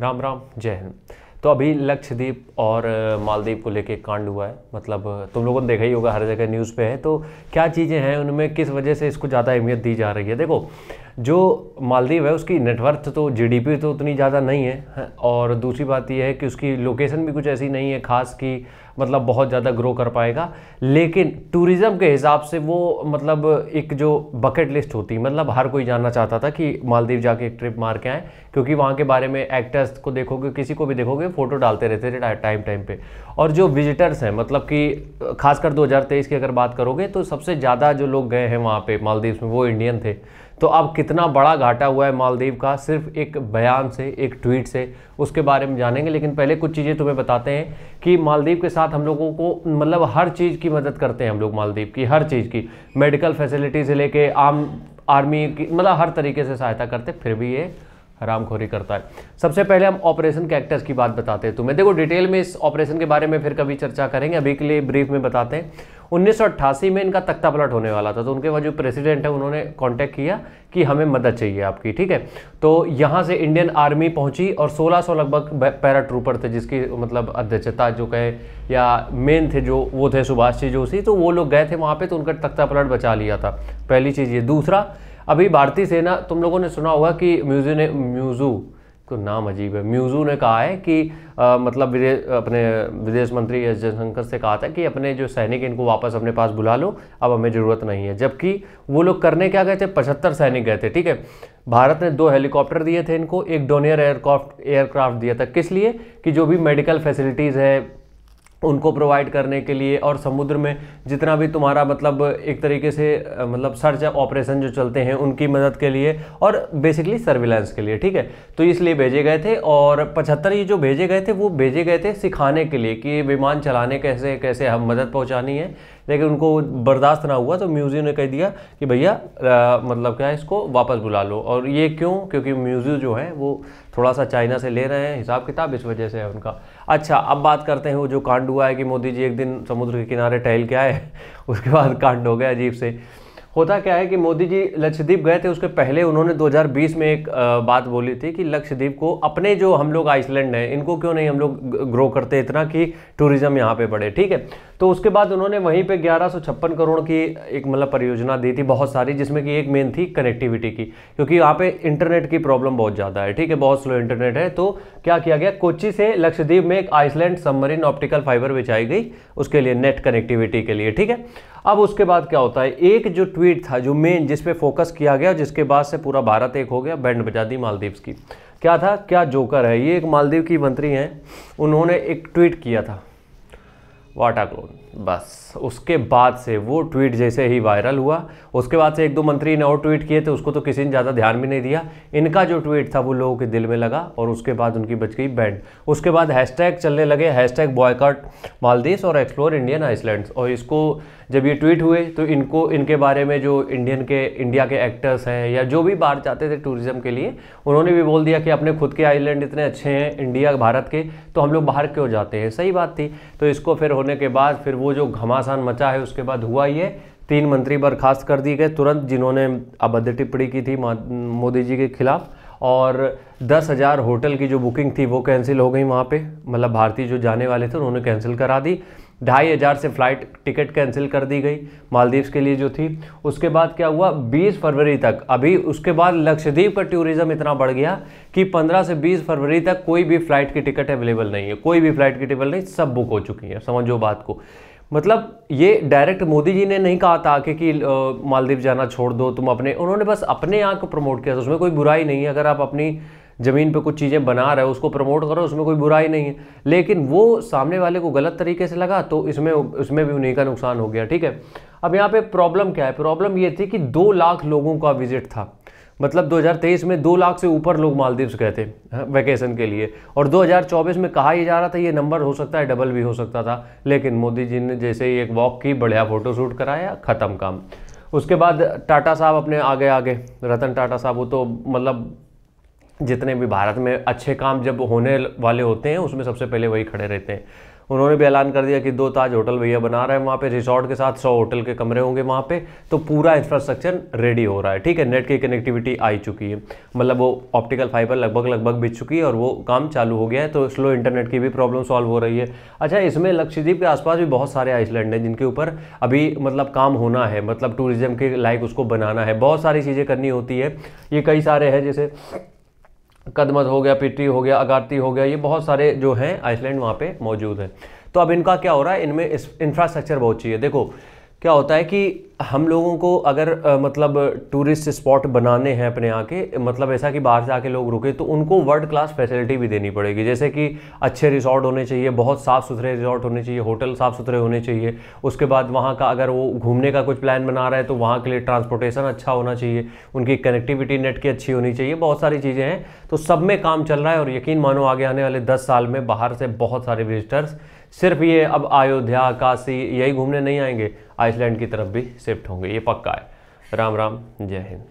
राम राम जय हिंद तो अभी लक्षद्वीप और मालदीव को लेके कांड हुआ है मतलब तुम लोगों ने देखा ही होगा हर जगह न्यूज़ पे है तो क्या चीज़ें हैं उनमें किस वजह से इसको ज़्यादा अहमियत दी जा रही है देखो जो मालदीव है उसकी नेटवर्थ तो जीडीपी तो उतनी ज़्यादा नहीं है और दूसरी बात यह है कि उसकी लोकेशन भी कुछ ऐसी नहीं है ख़ास कि मतलब बहुत ज़्यादा ग्रो कर पाएगा लेकिन टूरिज़म के हिसाब से वो मतलब एक जो बकेट लिस्ट होती है मतलब हर कोई जानना चाहता था कि मालदीव जाके एक ट्रिप मार के आएँ क्योंकि वहाँ के बारे में एक्टर्स को देखोगे किसी को भी देखोगे फ़ोटो डालते रहते थे टाइम टाइम पे और जो विजिटर्स हैं मतलब कि खासकर 2023 की अगर बात करोगे तो सबसे ज़्यादा जो लोग गए हैं वहाँ पे मालदीव्स में वो इंडियन थे तो अब कितना बड़ा घाटा हुआ है मालदीव का सिर्फ एक बयान से एक ट्वीट से उसके बारे में जानेंगे लेकिन पहले कुछ चीज़ें तुम्हें बताते हैं कि मालदीव के साथ हम लोगों को मतलब हर चीज़ की मदद करते हैं हम लोग मालदीव की हर चीज़ की मेडिकल फैसिलिटी से लेके आम आर्मी की मतलब हर तरीके से सहायता करते फिर भी ये हरामखोरी करता है सबसे पहले हम ऑपरेशन कैक्टस की बात बताते हैं तुम्हें देखो डिटेल में इस ऑपरेशन के बारे में फिर कभी चर्चा करेंगे अभी के लिए ब्रीफ में बताते हैं उन्नीस में इनका तख्ता पलट होने वाला था तो उनके वहाँ जो प्रेसिडेंट है उन्होंने कांटेक्ट किया कि हमें मदद चाहिए आपकी ठीक है तो यहाँ से इंडियन आर्मी पहुँची और 1600 लगभग पैरा ट्रूपर थे जिसकी मतलब अध्यक्षता जो कहे या मेन थे जो वो थे सुभाष जी जोशी तो वो लोग गए थे वहाँ पर तो उनका तख्ता पलट बचा लिया था पहली चीज़ ये दूसरा अभी भारतीय सेना तुम लोगों ने सुना होगा कि म्यूजू ने म्यूजू तो नाम अजीब है म्यूजू ने कहा है कि आ, मतलब विदे, अपने विदेश मंत्री एस जयशंकर से कहा था कि अपने जो सैनिक इनको वापस अपने पास बुला लो अब हमें ज़रूरत नहीं है जबकि वो लोग करने क्या गए थे पचहत्तर सैनिक गए थे ठीक है भारत ने दो हेलीकॉप्टर दिए थे इनको एक डोनियर एयरक्राफ्ट एयरक्राफ्ट दिया था किस लिए कि जो भी मेडिकल फैसिलिटीज़ है उनको प्रोवाइड करने के लिए और समुद्र में जितना भी तुम्हारा मतलब एक तरीके से मतलब सर्च ऑपरेशन जो चलते हैं उनकी मदद के लिए और बेसिकली सर्विलांस के लिए ठीक है तो इसलिए भेजे गए थे और पचहत्तर ये जो भेजे गए थे वो भेजे गए थे सिखाने के लिए कि विमान चलाने कैसे कैसे हम मदद पहुँचानी है लेकिन उनको बर्दाश्त ना हुआ तो म्यूज़ियो ने कह दिया कि भैया मतलब क्या है इसको वापस बुला लो और ये क्यों क्योंकि म्यूज़ियो जो है वो थोड़ा सा चाइना से ले रहे हैं हिसाब किताब इस वजह से है उनका अच्छा अब बात करते हैं वो जो कांड हुआ है कि मोदी जी एक दिन समुद्र के किनारे टहल के आए उसके बाद कांड हो गया अजीब से होता क्या है कि मोदी जी लक्षद्वीप गए थे उसके पहले उन्होंने 2020 में एक बात बोली थी कि लक्षद्वीप को अपने जो हम लोग आइसलैंड हैं इनको क्यों नहीं हम लोग ग्रो करते इतना कि टूरिज़्म यहाँ पे बढ़े ठीक है तो उसके बाद उन्होंने वहीं पे ग्यारह करोड़ की एक मतलब परियोजना दी थी बहुत सारी जिसमें कि एक मेन थी कनेक्टिविटी की क्योंकि यहाँ पे इंटरनेट की प्रॉब्लम बहुत ज़्यादा है ठीक है बहुत स्लो इंटरनेट है तो क्या किया गया कोची से लक्षद्वीप में एक आइसलैंड सबमरीन ऑप्टिकल फाइबर बिछाई गई उसके लिए नेट कनेक्टिविटी के लिए ठीक है अब उसके बाद क्या होता है एक जो ट्वीट था जो मेन जिस पर फोकस किया गया जिसके बाद से पूरा भारत एक हो गया बैंड बजा दी मालदीव्स की क्या था क्या जोकर है ये एक मालदीव की मंत्री हैं उन्होंने एक ट्वीट किया था Vataglone. बस उसके बाद से वो ट्वीट जैसे ही वायरल हुआ उसके बाद से एक दो मंत्री ने और ट्वीट किए थे तो उसको तो किसी ने ज़्यादा ध्यान भी नहीं दिया इनका जो ट्वीट था वो लोगों के दिल में लगा और उसके बाद उनकी बच गई बैंड उसके बाद हैशटैग चलने लगे हैशटैग बॉयकाट मालदीव्स और एक्सप्लोर इंडियन आइसलैंड्स और इसको जब ये ट्वीट हुए तो इनको इनके बारे में जो इंडियन के इंडिया के एक्टर्स हैं या जो भी बाहर जाते थे टूरिज़्म के लिए उन्होंने भी बोल दिया कि अपने खुद के आइलैंड इतने अच्छे हैं इंडिया भारत के तो हम लोग बाहर क्यों जाते हैं सही बात थी तो इसको फिर होने के बाद फिर वो वो जो घमासान मचा है उसके बाद हुआ ये तीन मंत्री बर्खास्त कर दिए गए तुरंत जिन्होंने अभद्र टिप्पणी की थी मोदी जी के खिलाफ और दस हज़ार होटल की जो बुकिंग थी वो कैंसिल हो गई वहाँ पे मतलब भारतीय जो जाने वाले थे उन्होंने कैंसिल करा दी ढाई हज़ार से फ़्लाइट टिकट कैंसिल कर दी गई मालदीव्स के लिए जो थी उसके बाद क्या हुआ 20 फरवरी तक अभी उसके बाद लक्षद्वीप का टूरिज़्म इतना बढ़ गया कि 15 से 20 फरवरी तक कोई भी फ़्लाइट की टिकट अवेलेबल नहीं है कोई भी फ़्लाइट की टिकट नहीं सब बुक हो चुकी है समझो बात को मतलब ये डायरेक्ट मोदी जी ने नहीं कहा था कि, कि मालदीव जाना छोड़ दो तुम अपने उन्होंने बस अपने यहाँ को प्रमोट किया था उसमें कोई बुराई नहीं है अगर आप अपनी ज़मीन पे कुछ चीज़ें बना रहे हो उसको प्रमोट करो उसमें कोई बुराई नहीं है लेकिन वो सामने वाले को गलत तरीके से लगा तो इसमें उसमें भी उन्हीं का नुकसान हो गया ठीक है अब यहाँ पर प्रॉब्लम क्या है प्रॉब्लम ये थी कि दो लाख लोगों का विजिट था मतलब 2023 में दो लाख से ऊपर लोग मालदीव्स गए थे वैकेशन हाँ, के लिए और 2024 में कहा ही जा रहा था ये नंबर हो सकता है डबल भी हो सकता था लेकिन मोदी जी ने जैसे ही एक वॉक की बढ़िया फ़ोटो शूट कराया ख़त्म काम उसके बाद टाटा साहब अपने आगे आगे रतन टाटा साहब वो तो मतलब जितने भी भारत में अच्छे काम जब होने वाले होते हैं उसमें सबसे पहले वही खड़े रहते हैं उन्होंने भी ऐलान कर दिया कि दो ताज होटल भैया बना रहे हैं वहाँ पे रिसॉर्ट के साथ सौ होटल के कमरे होंगे वहाँ पे तो पूरा इंफ्रास्ट्रक्चर रेडी हो रहा है ठीक है नेट की कनेक्टिविटी आ चुकी है मतलब वो ऑप्टिकल फाइबर लगभग लगभग बिछ चुकी है और वो काम चालू हो गया है तो स्लो इंटरनेट की भी प्रॉब्लम सॉल्व हो रही है अच्छा इसमें लक्षद्वीप के आसपास भी बहुत सारे आइसलैंड हैं जिनके ऊपर अभी मतलब काम होना है मतलब टूरिज्म के लायक उसको बनाना है बहुत सारी चीज़ें करनी होती है ये कई सारे हैं जैसे कदमत हो गया पिटी हो गया अगारती हो गया ये बहुत सारे जो हैं आइसलैंड वहाँ पे मौजूद हैं तो अब इनका क्या हो रहा है इनमें इंफ्रास्ट्रक्चर बहुत चाहिए देखो क्या होता है कि हम लोगों को अगर आ, मतलब टूरिस्ट स्पॉट बनाने हैं अपने यहाँ के मतलब ऐसा कि बाहर से आके लोग रुके तो उनको वर्ल्ड क्लास फैसिलिटी भी देनी पड़ेगी जैसे कि अच्छे रिसोर्ट होने चाहिए बहुत साफ़ सुथरे रिसोर्ट होने चाहिए होटल साफ़ सुथरे होने चाहिए उसके बाद वहाँ का अगर वो घूमने का कुछ प्लान बना रहा है तो वहाँ के लिए ट्रांसपोर्टेशन अच्छा होना चाहिए उनकी कनेक्टिविटी नेट की अच्छी होनी चाहिए बहुत सारी चीज़ें हैं तो सब में काम चल रहा है और यकीन मानो आगे आने वाले दस साल में बाहर से बहुत सारे विजिटर्स सिर्फ ये अब अयोध्या काशी यही घूमने नहीं आएंगे आइसलैंड की तरफ भी शिफ्ट होंगे ये पक्का है राम राम जय हिंद